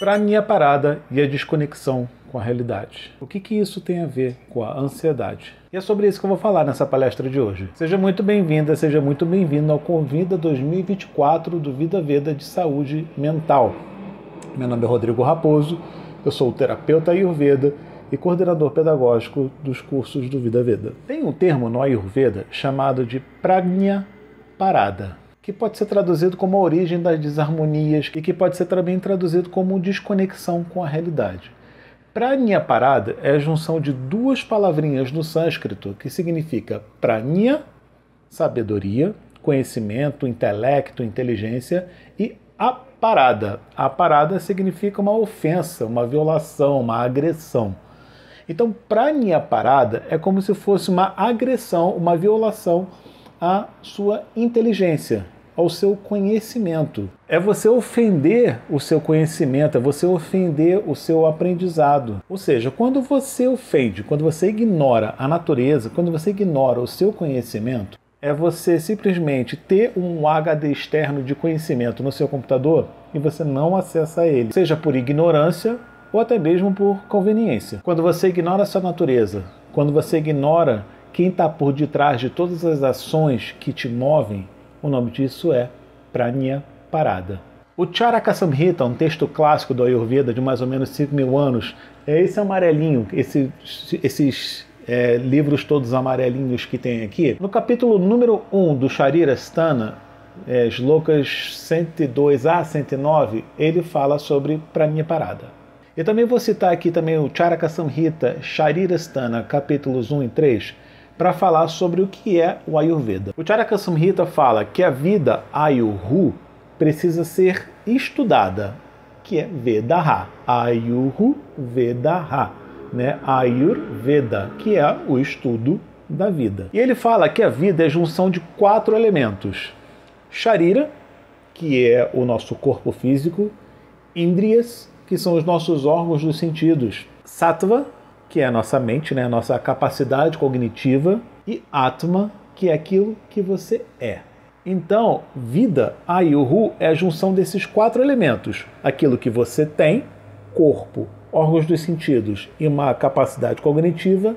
para a minha parada e a desconexão com a realidade. O que, que isso tem a ver com a ansiedade? E é sobre isso que eu vou falar nessa palestra de hoje. Seja muito bem-vinda, seja muito bem-vindo ao Convida 2024 do Vida Veda de Saúde Mental. Meu nome é Rodrigo Raposo, eu sou terapeuta Ayurveda e coordenador pedagógico dos cursos do Vida Veda. Tem um termo no Ayurveda chamado de pragna parada que pode ser traduzido como a origem das desarmonias e que pode ser também traduzido como desconexão com a realidade. Pranya parada é a junção de duas palavrinhas no sânscrito que significa pranya, sabedoria, conhecimento, intelecto, inteligência e aparada. A parada significa uma ofensa, uma violação, uma agressão. Então, pranya parada é como se fosse uma agressão, uma violação à sua inteligência, ao seu conhecimento. É você ofender o seu conhecimento, é você ofender o seu aprendizado. Ou seja, quando você ofende, quando você ignora a natureza, quando você ignora o seu conhecimento, é você simplesmente ter um HD externo de conhecimento no seu computador e você não acessa ele, seja por ignorância ou até mesmo por conveniência. Quando você ignora a sua natureza, quando você ignora quem está por detrás de todas as ações que te movem, o nome disso é Pranya Parada. O Charaka Samhita, um texto clássico do Ayurveda de mais ou menos 5 mil anos, é esse amarelinho, esse, esses é, livros todos amarelinhos que tem aqui. No capítulo número 1 um do Sharirastana, é, Slokas 102 a 109, ele fala sobre Pranya Parada. Eu também vou citar aqui também o Charaka Samhita, Sharirastana, capítulos 1 e 3, para falar sobre o que é o Ayurveda. O Charaka Samhita fala que a vida Ayurhu precisa ser estudada, que é Vedaha. Ayurhu Vedaha, né? Ayurveda, que é o estudo da vida. E ele fala que a vida é a junção de quatro elementos: Sharira, que é o nosso corpo físico, Indriyas, que são os nossos órgãos dos sentidos, Sattva, que é a nossa mente, né? a nossa capacidade cognitiva, e Atma, que é aquilo que você é. Então, vida, Ayuhu, é a junção desses quatro elementos: aquilo que você tem, corpo, órgãos dos sentidos e uma capacidade cognitiva,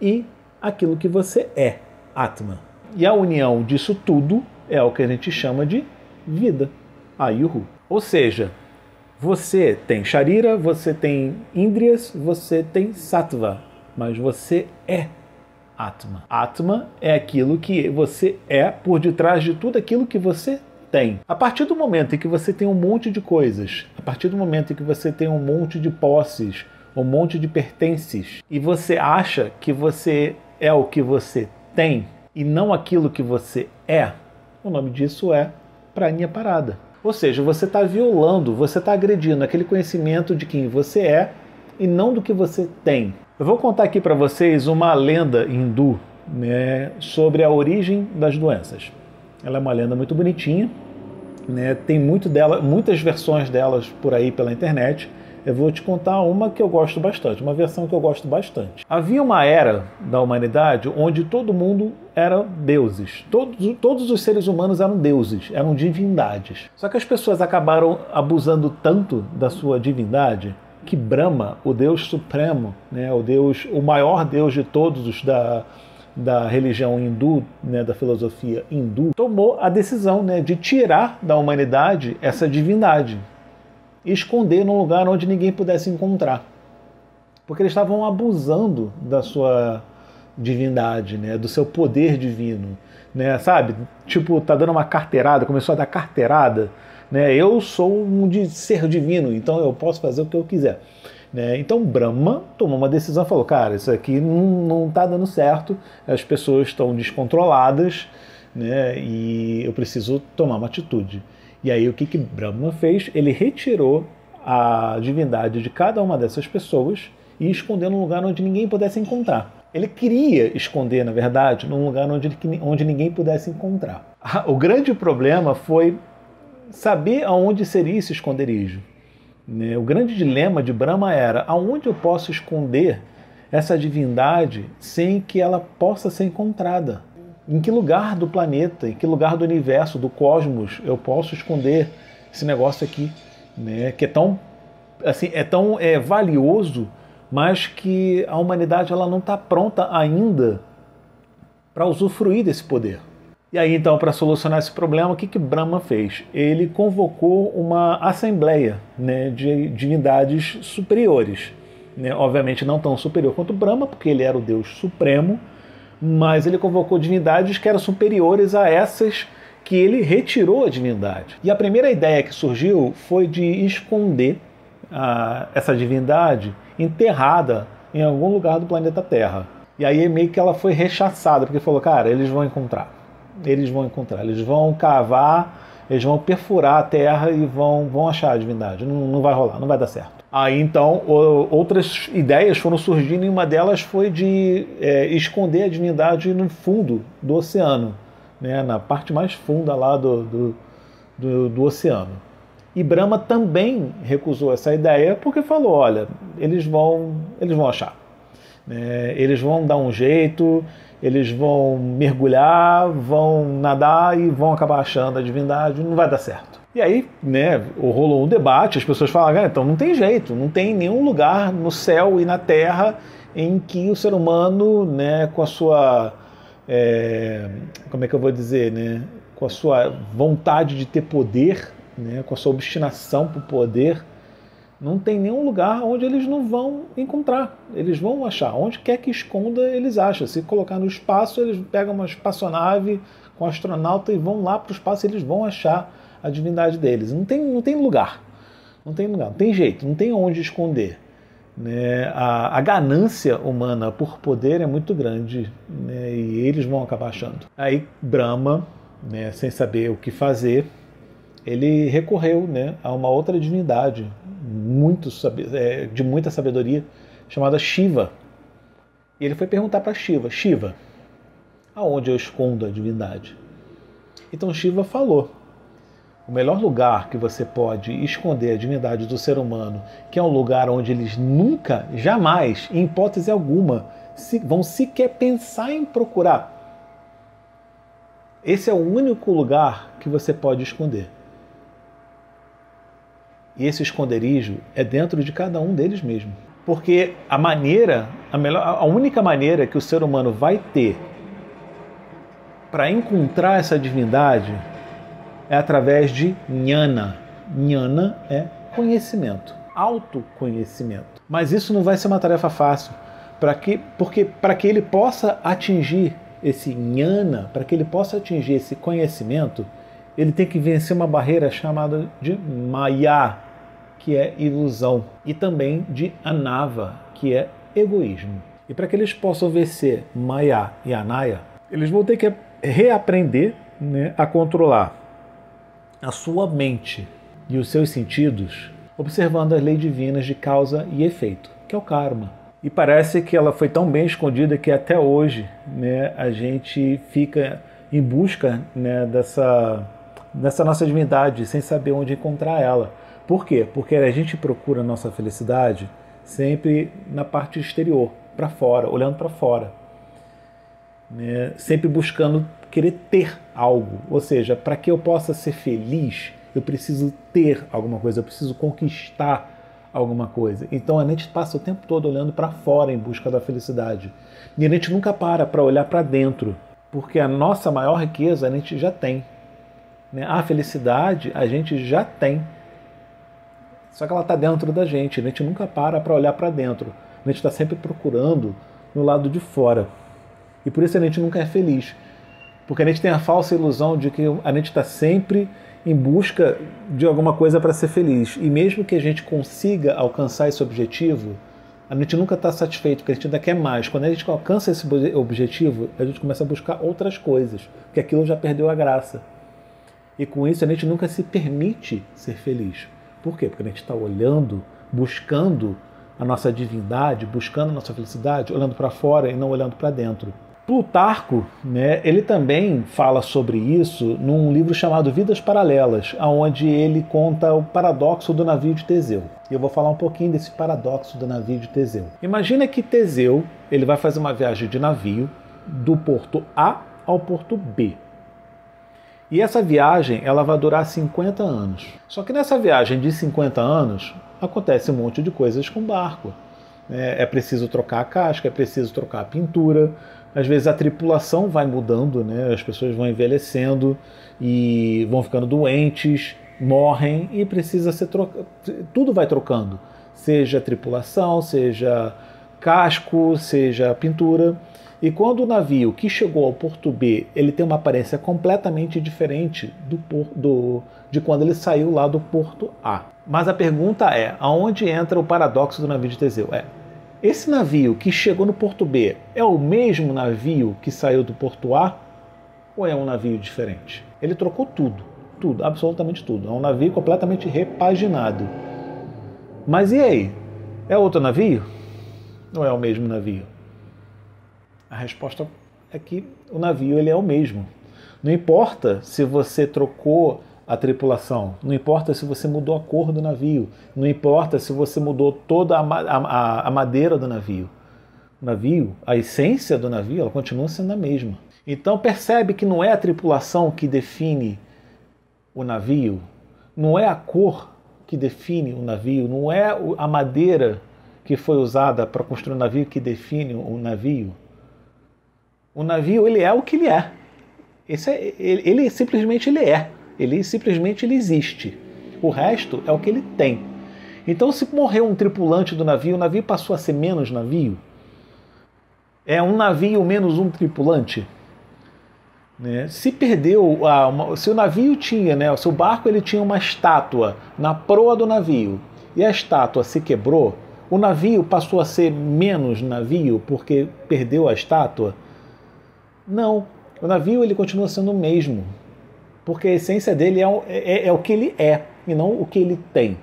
e aquilo que você é, Atma. E a união disso tudo é o que a gente chama de vida, Ayuhu. Ou seja, você tem Sharira, você tem Indrias, você tem Sattva, mas você é Atma. Atma é aquilo que você é por detrás de tudo aquilo que você tem. A partir do momento em que você tem um monte de coisas, a partir do momento em que você tem um monte de posses, um monte de pertences, e você acha que você é o que você tem e não aquilo que você é, o nome disso é Prainha parada. Ou seja, você está violando, você está agredindo aquele conhecimento de quem você é e não do que você tem. Eu vou contar aqui para vocês uma lenda hindu né, sobre a origem das doenças. Ela é uma lenda muito bonitinha, né, tem muito dela, muitas versões delas por aí pela internet eu vou te contar uma que eu gosto bastante, uma versão que eu gosto bastante. Havia uma era da humanidade onde todo mundo era deuses. Todos, todos os seres humanos eram deuses, eram divindades. Só que as pessoas acabaram abusando tanto da sua divindade que Brahma, o Deus supremo, né, o Deus, o maior Deus de todos da, da religião hindu, né, da filosofia hindu, tomou a decisão né, de tirar da humanidade essa divindade esconder num lugar onde ninguém pudesse encontrar. Porque eles estavam abusando da sua divindade, né, do seu poder divino, né, sabe? Tipo, tá dando uma carteirada, começou a dar carteirada, né? Eu sou um ser divino, então eu posso fazer o que eu quiser. Né? Então Brahma tomou uma decisão falou: cara, isso aqui não está dando certo, as pessoas estão descontroladas né? e eu preciso tomar uma atitude. E aí o que, que Brahma fez? Ele retirou a divindade de cada uma dessas pessoas e escondeu num lugar onde ninguém pudesse encontrar. Ele queria esconder, na verdade, num lugar onde, onde ninguém pudesse encontrar. O grande problema foi saber aonde seria esse esconderijo. Né? O grande dilema de Brahma era aonde eu posso esconder essa divindade sem que ela possa ser encontrada. Em que lugar do planeta, em que lugar do universo, do cosmos eu posso esconder esse negócio aqui, né? Que é tão assim, é tão é, valioso, mas que a humanidade ela não está pronta ainda para usufruir desse poder. E aí então, para solucionar esse problema, o que que Brahma fez? Ele convocou uma assembleia né, de divindades superiores, né? obviamente não tão superior quanto Brahma, porque ele era o Deus supremo mas ele convocou divindades que eram superiores a essas que ele retirou a divindade. E a primeira ideia que surgiu foi de esconder a, ah, essa divindade enterrada em algum lugar do planeta Terra. E aí meio que ela foi rechaçada, porque falou, cara, eles vão encontrar. Eles vão encontrar, eles vão cavar, eles vão perfurar a terra e vão, vão achar a divindade. Não, não vai rolar, não vai dar certo. Aí então outras ideias foram surgindo e uma delas foi de é, esconder a divindade no fundo do oceano, né, na parte mais funda lá do, do, do, do oceano. E Brahma também recusou essa ideia porque falou: olha, eles vão, eles vão achar, né, eles vão dar um jeito, eles vão mergulhar, vão nadar e vão acabar achando a divindade, não vai dar certo. E aí, né, rolou um debate, as pessoas falaram, ah, então não tem jeito, não tem nenhum lugar no céu e na terra em que o ser humano, né, com a sua, é, como é que eu vou dizer, né, com a sua vontade de ter poder, né, com a sua obstinação para o poder, não tem nenhum lugar onde eles não vão encontrar. Eles vão achar. Onde quer que esconda, eles acham. Se colocar no espaço, eles pegam uma espaçonave com um astronauta e vão lá para o espaço, eles vão achar a divindade deles. Não tem, não tem lugar. Não tem lugar, não tem jeito, não tem onde esconder. Né? A, a, ganância humana por poder é muito grande né? e eles vão acabar achando. Aí Brahma, né, sem saber o que fazer, ele recorreu né, a uma outra divindade muito é, de muita sabedoria chamada Shiva. E ele foi perguntar para Shiva: Shiva, aonde eu escondo a divindade? Então Shiva falou o melhor lugar que você pode esconder a divindade do ser humano, que é um lugar onde eles nunca, jamais, em hipótese alguma, se, vão sequer pensar em procurar. Esse é o único lugar que você pode esconder. E esse esconderijo é dentro de cada um deles mesmo. Porque a maneira, a, melhor, a única maneira que o ser humano vai ter para encontrar essa divindade é através de jnana. Jnana é conhecimento, autoconhecimento. Mas isso não vai ser uma tarefa fácil, para que, porque para que ele possa atingir esse jnana, para que ele possa atingir esse conhecimento, ele tem que vencer uma barreira chamada de maya, que é ilusão, e também de anava, que é egoísmo. E para que eles possam vencer maya e anaya, eles vão ter que reaprender né, a controlar a sua mente e os seus sentidos observando as leis divinas de causa e efeito, que é o karma. E parece que ela foi tão bem escondida que até hoje né, a gente fica em busca né, dessa, dessa nossa divindade sem saber onde encontrar ela. Por quê? Porque a gente procura a nossa felicidade sempre na parte exterior, para fora, olhando para fora. Né? Sempre buscando querer ter algo. Ou seja, para que eu possa ser feliz, eu preciso ter alguma coisa, eu preciso conquistar alguma coisa. Então a gente passa o tempo todo olhando para fora em busca da felicidade. E a gente nunca para para olhar para dentro, porque a nossa maior riqueza a gente já tem. Né? A felicidade a gente já tem. Só que ela está dentro da gente. A gente nunca para para olhar para dentro. A gente está sempre procurando no lado de fora. E por isso a gente nunca é feliz. Porque a gente tem a falsa ilusão de que a gente está sempre em busca de alguma coisa para ser feliz. E mesmo que a gente consiga alcançar esse objetivo, a gente nunca está satisfeito, porque a gente ainda quer mais. Quando a gente alcança esse objetivo, a gente começa a buscar outras coisas, porque aquilo já perdeu a graça. E com isso a gente nunca se permite ser feliz. Por quê? Porque a gente está olhando, buscando a nossa divindade, buscando a nossa felicidade, olhando para fora e não olhando para dentro. Plutarco, né, ele também fala sobre isso num livro chamado Vidas Paralelas, onde ele conta o paradoxo do navio de Teseu. E eu vou falar um pouquinho desse paradoxo do navio de Teseu. Imagina que Teseu ele vai fazer uma viagem de navio do porto A ao porto B. E essa viagem ela vai durar 50 anos. Só que nessa viagem de 50 anos acontece um monte de coisas com o barco. É, é preciso trocar a casca, é preciso trocar a pintura, às vezes a tripulação vai mudando, né? As pessoas vão envelhecendo e vão ficando doentes, morrem e precisa ser trocado. Tudo vai trocando, seja tripulação, seja casco, seja pintura. E quando o navio que chegou ao Porto B ele tem uma aparência completamente diferente do, do de quando ele saiu lá do Porto A. Mas a pergunta é, aonde entra o paradoxo do navio de Teseu? É, esse navio que chegou no porto B é o mesmo navio que saiu do porto A ou é um navio diferente? Ele trocou tudo, tudo, absolutamente tudo. É um navio completamente repaginado. Mas e aí? É outro navio? Ou é o mesmo navio? A resposta é que o navio ele é o mesmo. Não importa se você trocou a tripulação. Não importa se você mudou a cor do navio. Não importa se você mudou toda a, a, a madeira do navio. O navio, a essência do navio, ela continua sendo a mesma. Então percebe que não é a tripulação que define o navio, não é a cor que define o navio, não é a madeira que foi usada para construir o navio que define o navio. O navio ele é o que ele é. Esse é ele, ele simplesmente ele é. Ele simplesmente ele existe. O resto é o que ele tem. Então, se morreu um tripulante do navio, o navio passou a ser menos navio? É um navio menos um tripulante? Né? Se perdeu, a uma, se o navio tinha, né, o seu barco ele tinha uma estátua na proa do navio e a estátua se quebrou, o navio passou a ser menos navio porque perdeu a estátua? Não, o navio ele continua sendo o mesmo porque a essência dele é, é, é, é o que ele é e não o que ele tem.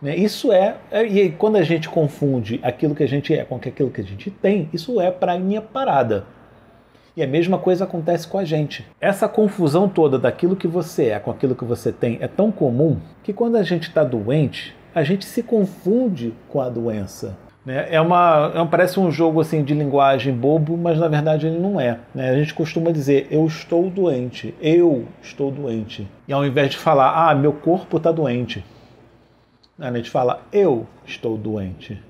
Né? Isso é, é e quando a gente confunde aquilo que a gente é com aquilo que a gente tem, isso é prainha parada. E a mesma coisa acontece com a gente. Essa confusão toda daquilo que você é com aquilo que você tem é tão comum que quando a gente está doente, a gente se confunde com a doença. Né? É uma, é um, parece um jogo assim de linguagem bobo, mas na verdade ele não é. Né? A gente costuma dizer eu estou doente, eu estou doente. E ao invés de falar ah meu corpo está doente, a gente fala eu estou doente.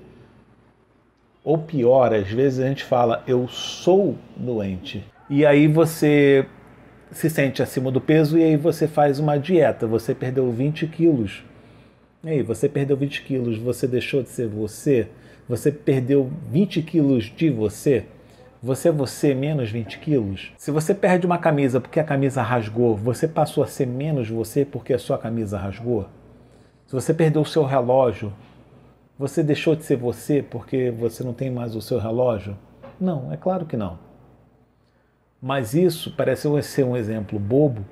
Ou pior, às vezes a gente fala eu sou doente. E aí você se sente acima do peso e aí você faz uma dieta. Você perdeu 20 quilos. E aí, você perdeu 20 quilos, você deixou de ser você? Você perdeu 20 quilos de você? Você é você menos 20 quilos? Se você perde uma camisa porque a camisa rasgou, você passou a ser menos você porque a sua camisa rasgou? Se você perdeu o seu relógio, você deixou de ser você porque você não tem mais o seu relógio? Não, é claro que não. Mas isso parece ser um exemplo bobo,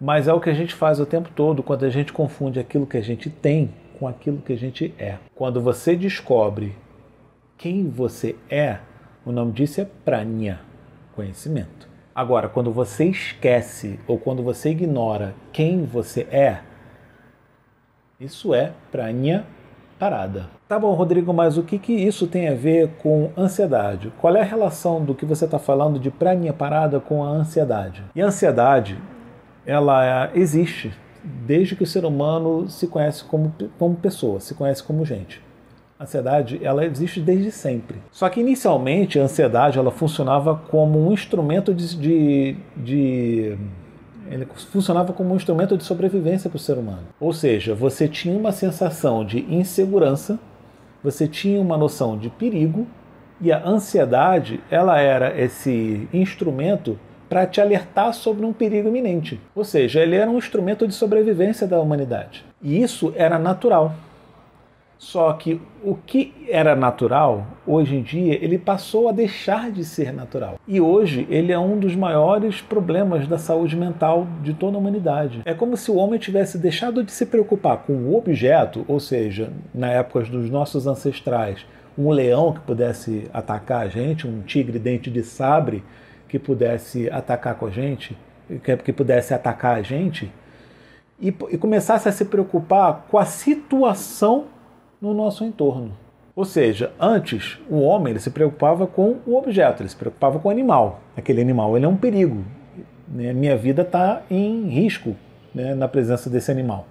mas é o que a gente faz o tempo todo quando a gente confunde aquilo que a gente tem com aquilo que a gente é. Quando você descobre quem você é, o nome disso é prania, conhecimento. Agora, quando você esquece ou quando você ignora quem você é, isso é prania parada. Tá bom, Rodrigo, mas o que, que isso tem a ver com ansiedade? Qual é a relação do que você está falando de praninha parada com a ansiedade? E a ansiedade, ela existe desde que o ser humano se conhece como, como pessoa, se conhece como gente. A ansiedade ela existe desde sempre. Só que inicialmente a ansiedade ela funcionava como um instrumento de, de, de ele funcionava como um instrumento de sobrevivência para o ser humano. Ou seja, você tinha uma sensação de insegurança, você tinha uma noção de perigo e a ansiedade ela era esse instrumento para te alertar sobre um perigo iminente. Ou seja, ele era um instrumento de sobrevivência da humanidade. E isso era natural. Só que o que era natural, hoje em dia, ele passou a deixar de ser natural. E hoje ele é um dos maiores problemas da saúde mental de toda a humanidade. É como se o homem tivesse deixado de se preocupar com o objeto, ou seja, na época dos nossos ancestrais, um leão que pudesse atacar a gente, um tigre dente de sabre, que pudesse atacar com a gente, que, pudesse atacar a gente, e, e começasse a se preocupar com a situação no nosso entorno. Ou seja, antes o homem ele se preocupava com o objeto, ele se preocupava com o animal. Aquele animal ele é um perigo. Né? Minha vida está em risco né? na presença desse animal.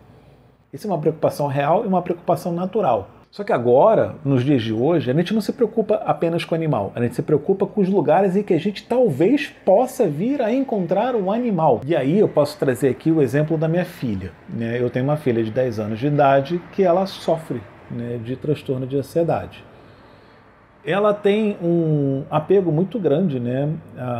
Isso é uma preocupação real e uma preocupação natural. Só que agora, nos dias de hoje, a gente não se preocupa apenas com o animal, a gente se preocupa com os lugares em que a gente talvez possa vir a encontrar um animal. E aí eu posso trazer aqui o exemplo da minha filha. Né? Eu tenho uma filha de 10 anos de idade que ela sofre né, de transtorno de ansiedade. Ela tem um apego muito grande né,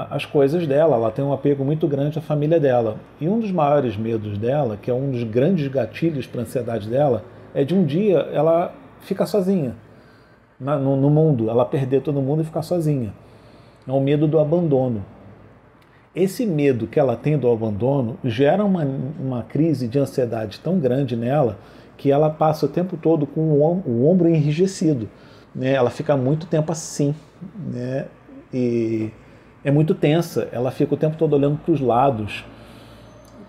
às coisas dela, ela tem um apego muito grande à família dela. E um dos maiores medos dela, que é um dos grandes gatilhos para a ansiedade dela, é de um dia ela ficar sozinha na, no, no mundo, ela perder todo mundo e ficar sozinha. É o medo do abandono. Esse medo que ela tem do abandono gera uma, uma crise de ansiedade tão grande nela que ela passa o tempo todo com o, o ombro enrijecido. Né? Ela fica muito tempo assim. Né? E é muito tensa, ela fica o tempo todo olhando para os lados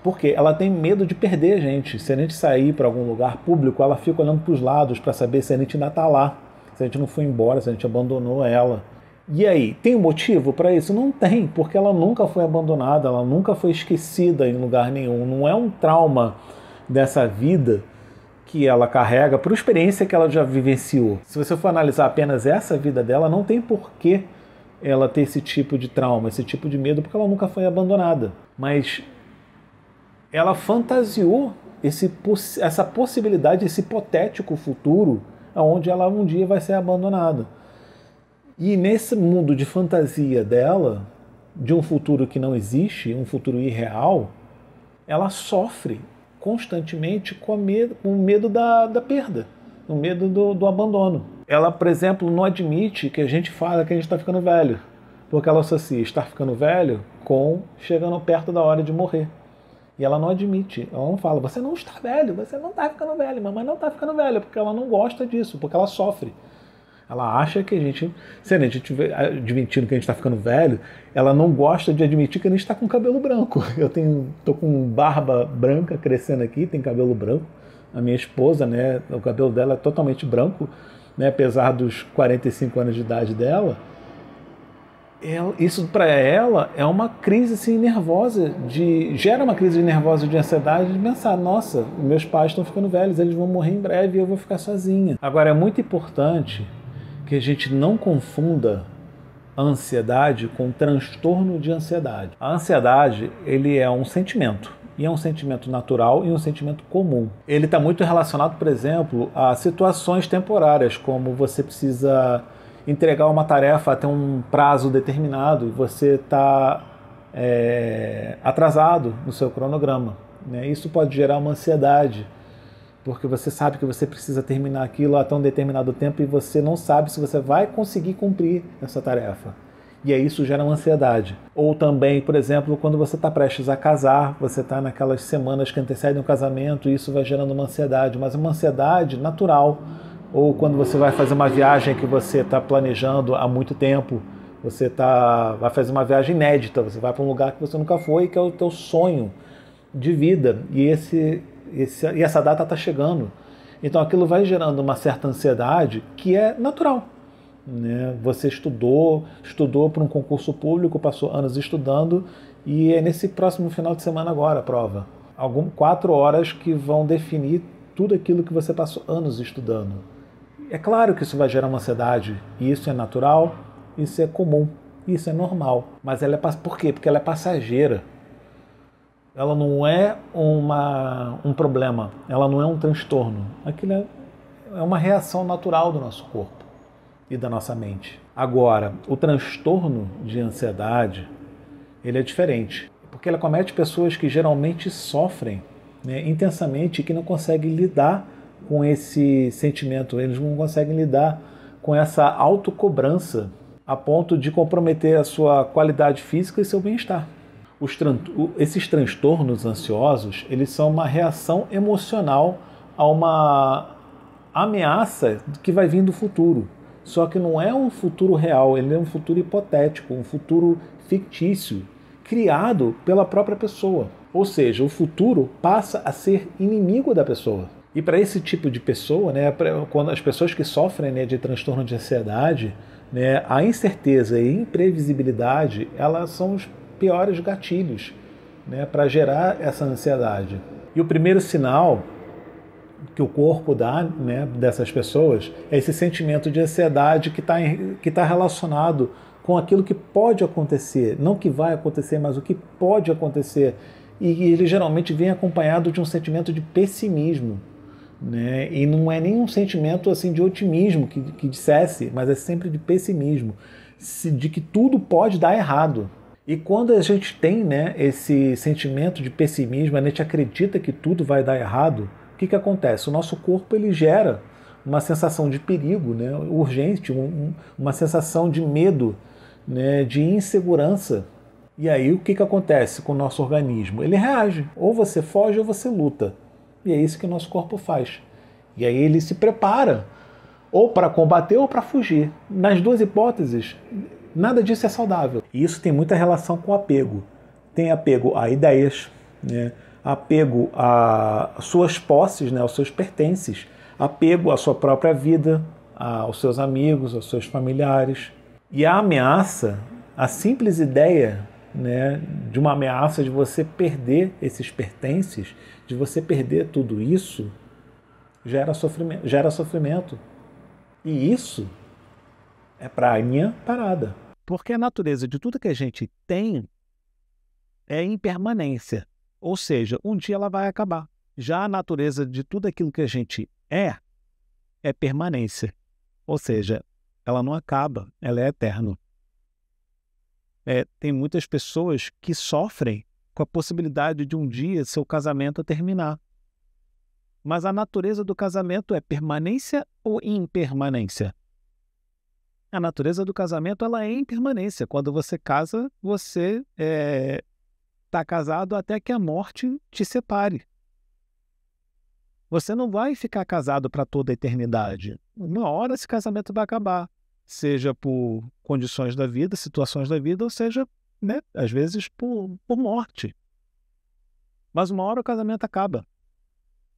porque ela tem medo de perder a gente. Se a gente sair para algum lugar público, ela fica olhando para os lados para saber se a gente ainda está lá, se a gente não foi embora, se a gente abandonou ela. E aí, tem motivo para isso? Não tem, porque ela nunca foi abandonada, ela nunca foi esquecida em lugar nenhum. Não é um trauma dessa vida que ela carrega por experiência que ela já vivenciou. Se você for analisar apenas essa vida dela, não tem porquê ela ter esse tipo de trauma, esse tipo de medo, porque ela nunca foi abandonada. Mas ela fantasiou esse, essa possibilidade, esse hipotético futuro, onde ela um dia vai ser abandonada. E nesse mundo de fantasia dela, de um futuro que não existe, um futuro irreal, ela sofre constantemente com, medo, com o medo da, da perda, o medo do, do abandono. Ela, por exemplo, não admite que a gente fala que a gente está ficando velho, porque ela associa estar ficando velho com chegando perto da hora de morrer. E ela não admite, ela não fala, você não está velho, você não está ficando velho, mamãe não está ficando velha, porque ela não gosta disso, porque ela sofre. Ela acha que a gente, se a gente estiver admitindo que a gente está ficando velho, ela não gosta de admitir que a gente está com cabelo branco. Eu tenho, estou com barba branca crescendo aqui, tem cabelo branco. A minha esposa, né, o cabelo dela é totalmente branco, né, apesar dos 45 anos de idade dela ela, isso para ela é uma crise assim, nervosa, de, gera uma crise nervosa de ansiedade de pensar, nossa, meus pais estão ficando velhos, eles vão morrer em breve e eu vou ficar sozinha. Agora é muito importante que a gente não confunda ansiedade com transtorno de ansiedade. A ansiedade, ele é um sentimento, e é um sentimento natural e um sentimento comum. Ele está muito relacionado, por exemplo, a situações temporárias, como você precisa entregar uma tarefa até um prazo determinado e você está é, atrasado no seu cronograma. Né? Isso pode gerar uma ansiedade, porque você sabe que você precisa terminar aquilo até um determinado tempo e você não sabe se você vai conseguir cumprir essa tarefa. E aí isso gera uma ansiedade. Ou também, por exemplo, quando você está prestes a casar, você está naquelas semanas que antecedem o casamento, e isso vai gerando uma ansiedade, mas uma ansiedade natural ou quando você vai fazer uma viagem que você está planejando há muito tempo, você tá, vai fazer uma viagem inédita, você vai para um lugar que você nunca foi, que é o teu sonho de vida, e, esse, esse e essa data está chegando. Então aquilo vai gerando uma certa ansiedade que é natural. Né? Você estudou, estudou para um concurso público, passou anos estudando, e é nesse próximo final de semana agora a prova. Algum, quatro horas que vão definir tudo aquilo que você passou anos estudando. É claro que isso vai gerar uma ansiedade, e isso é natural, isso é comum, isso é normal. Mas ela é por quê? Porque ela é passageira. Ela não é uma, um problema, ela não é um transtorno. Aquilo é, é uma reação natural do nosso corpo e da nossa mente. Agora, o transtorno de ansiedade, ele é diferente, porque ele acomete pessoas que geralmente sofrem né, intensamente e que não conseguem lidar com esse sentimento, eles não conseguem lidar com essa autocobrança a ponto de comprometer a sua qualidade física e seu bem-estar. Tran esses transtornos ansiosos, eles são uma reação emocional a uma ameaça que vai vir do futuro. Só que não é um futuro real, ele é um futuro hipotético, um futuro fictício, criado pela própria pessoa. Ou seja, o futuro passa a ser inimigo da pessoa. E para esse tipo de pessoa, né, quando as pessoas que sofrem né, de transtorno de ansiedade, né, a incerteza e a imprevisibilidade elas são os piores gatilhos né, para gerar essa ansiedade. E o primeiro sinal que o corpo dá né, dessas pessoas é esse sentimento de ansiedade que está que tá relacionado com aquilo que pode acontecer, não que vai acontecer, mas o que pode acontecer. E ele geralmente vem acompanhado de um sentimento de pessimismo. Né? E não é nenhum sentimento assim de otimismo que, que dissesse, mas é sempre de pessimismo, de que tudo pode dar errado. E quando a gente tem né, esse sentimento de pessimismo, a gente acredita que tudo vai dar errado, o que, que acontece? O nosso corpo ele gera uma sensação de perigo né, urgente, um, uma sensação de medo, né, de insegurança. E aí o que, que acontece com o nosso organismo? Ele reage. Ou você foge ou você luta. E é isso que nosso corpo faz. E aí ele se prepara ou para combater ou para fugir. Nas duas hipóteses, nada disso é saudável. E isso tem muita relação com apego. Tem apego a ideias, né? apego a suas posses, né? aos seus pertences, apego à sua própria vida, aos seus amigos, aos seus familiares. E a ameaça, a simples ideia né, de uma ameaça de você perder esses pertences, de você perder tudo isso, gera sofrimento. Gera sofrimento. E isso é para a minha parada. Porque a natureza de tudo que a gente tem é impermanência. Ou seja, um dia ela vai acabar. Já a natureza de tudo aquilo que a gente é, é permanência. Ou seja, ela não acaba, ela é eterna. É, tem muitas pessoas que sofrem com a possibilidade de um dia seu casamento terminar. Mas a natureza do casamento é permanência ou impermanência? A natureza do casamento ela é impermanência. Quando você casa, você está é, tá casado até que a morte te separe. Você não vai ficar casado para toda a eternidade. Uma hora esse casamento vai acabar seja por condições da vida, situações da vida, ou seja, né, às vezes por, por morte. Mas uma hora o casamento acaba.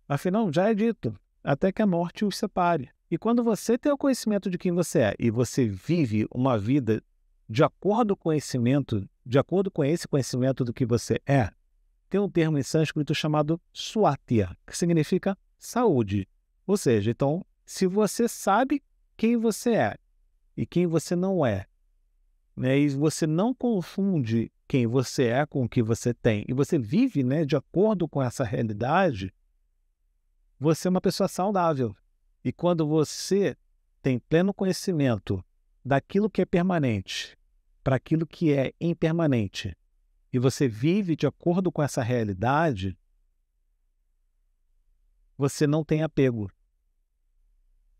Afinal, já é dito, até que a morte os separe. E quando você tem o conhecimento de quem você é e você vive uma vida de acordo com conhecimento, de acordo com esse conhecimento do que você é, tem um termo em sânscrito chamado swatya, que significa saúde. Ou seja, então, se você sabe quem você é e quem você não é. Né? E você não confunde quem você é com o que você tem, e você vive né, de acordo com essa realidade, você é uma pessoa saudável. E quando você tem pleno conhecimento daquilo que é permanente para aquilo que é impermanente, e você vive de acordo com essa realidade, você não tem apego.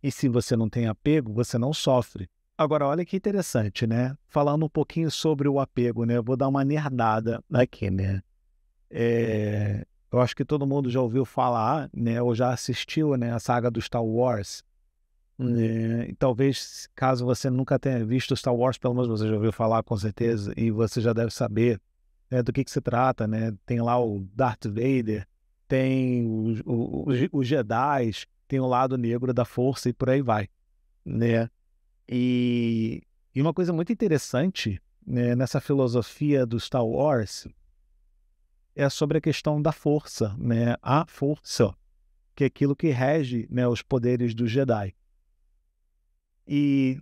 E se você não tem apego, você não sofre. Agora, olha que interessante, né? Falando um pouquinho sobre o apego, né? Eu vou dar uma nerdada aqui, né? É, eu acho que todo mundo já ouviu falar, né? Ou já assistiu, né? A saga do Star Wars. É, e talvez, caso você nunca tenha visto Star Wars, pelo menos você já ouviu falar, com certeza, e você já deve saber né, do que, que se trata, né? Tem lá o Darth Vader, tem os, os Jedi, tem o lado negro da força e por aí vai, né? E, e uma coisa muito interessante né, nessa filosofia do Star Wars é sobre a questão da força, né? A força, que é aquilo que rege né, os poderes do Jedi. E,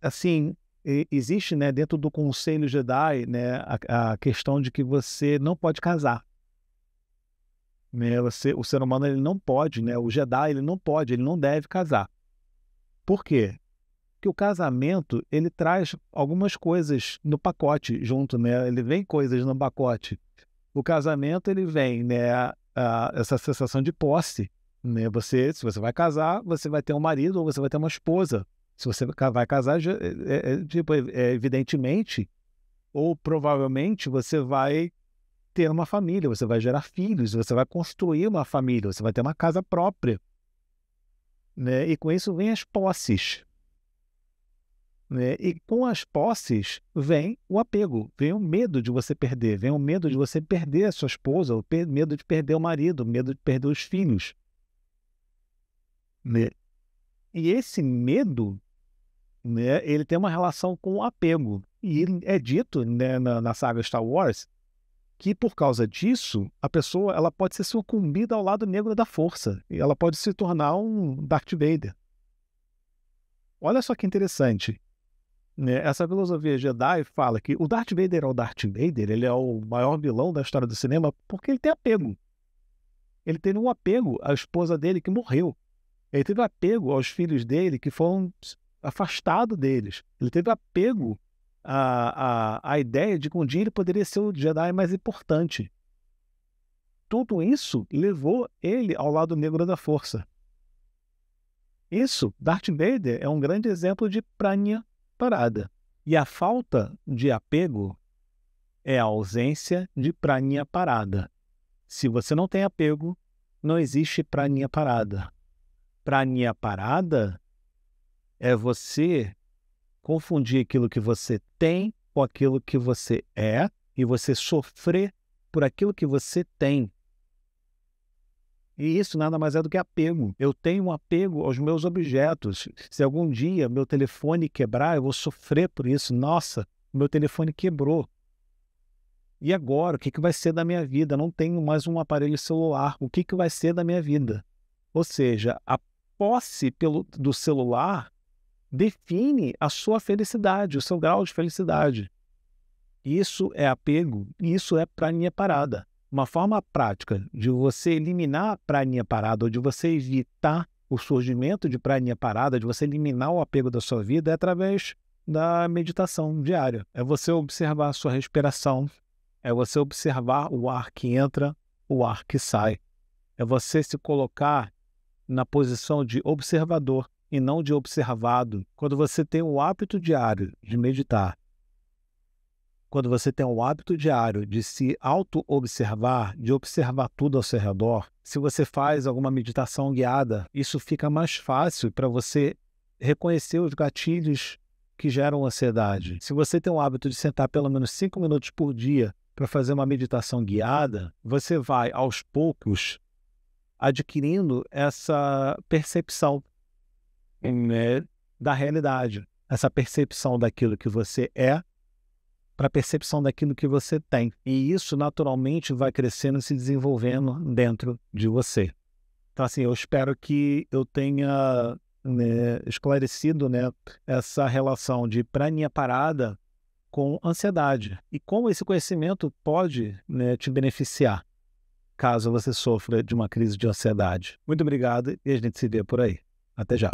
assim, existe né, dentro do Conselho Jedi né, a, a questão de que você não pode casar. Né, você, o ser humano ele não pode, né, o Jedi ele não pode, ele não deve casar. Por quê? que o casamento ele traz algumas coisas no pacote junto, né? Ele vem coisas no pacote. O casamento ele vem, né? A, a, essa sensação de posse, né? Você, se você vai casar, você vai ter um marido ou você vai ter uma esposa. Se você vai casar, já, é, é, é tipo, é, é, evidentemente ou provavelmente você vai ter uma família, você vai gerar filhos, você vai construir uma família, você vai ter uma casa própria, né? E com isso vem as posses, né? E com as posses vem o apego, vem o medo de você perder, vem o medo de hum. você perder a sua esposa, o medo de perder o marido, o medo de perder os filhos. Né? E esse medo, né, ele tem uma relação com o apego. E hum. é dito né, na, na saga Star Wars que por causa disso a pessoa ela pode ser sucumbida ao lado negro da força e ela pode se tornar um Darth Vader. Olha só que interessante né, essa filosofia Jedi fala que o Darth Vader é o Darth Vader, ele é o maior vilão da história do cinema porque ele tem apego. Ele teve um apego à esposa dele que morreu. Ele teve apego aos filhos dele que foram afastados deles. Ele teve apego à, à, à ideia de que um dia ele poderia ser o Jedi mais importante. Tudo isso levou ele ao lado negro da força. Isso, Darth Vader é um grande exemplo de prania parada. E a falta de apego é a ausência de praninha parada. Se você não tem apego, não existe praninha parada. Praninha parada é você confundir aquilo que você tem com aquilo que você é e você sofrer por aquilo que você tem. E isso nada mais é do que apego. Eu tenho um apego aos meus objetos. Se algum dia meu telefone quebrar, eu vou sofrer por isso. Nossa, meu telefone quebrou. E agora, o que, que vai ser da minha vida? Não tenho mais um aparelho celular. O que, que vai ser da minha vida? Ou seja, a posse pelo, do celular define a sua felicidade, o seu grau de felicidade. Isso é apego, isso é para minha parada uma forma prática de você eliminar a praninha parada ou de você evitar o surgimento de praninha parada, de você eliminar o apego da sua vida é através da meditação diária. É você observar a sua respiração, é você observar o ar que entra, o ar que sai. É você se colocar na posição de observador e não de observado. Quando você tem o hábito diário de meditar quando você tem o hábito diário de se auto-observar, de observar tudo ao seu redor, se você faz alguma meditação guiada, isso fica mais fácil para você reconhecer os gatilhos que geram ansiedade. Uhum. Se você tem o hábito de sentar pelo menos cinco minutos por dia para fazer uma meditação guiada, você vai aos poucos adquirindo essa percepção né, da realidade, essa percepção daquilo que você é para a percepção daquilo que você tem. E isso naturalmente vai crescendo e se desenvolvendo dentro de você. Então, assim, eu espero que eu tenha né, esclarecido né, essa relação de praninha parada com ansiedade e como esse conhecimento pode né, te beneficiar caso você sofra de uma crise de ansiedade. Muito obrigado e a gente se vê por aí. Até já.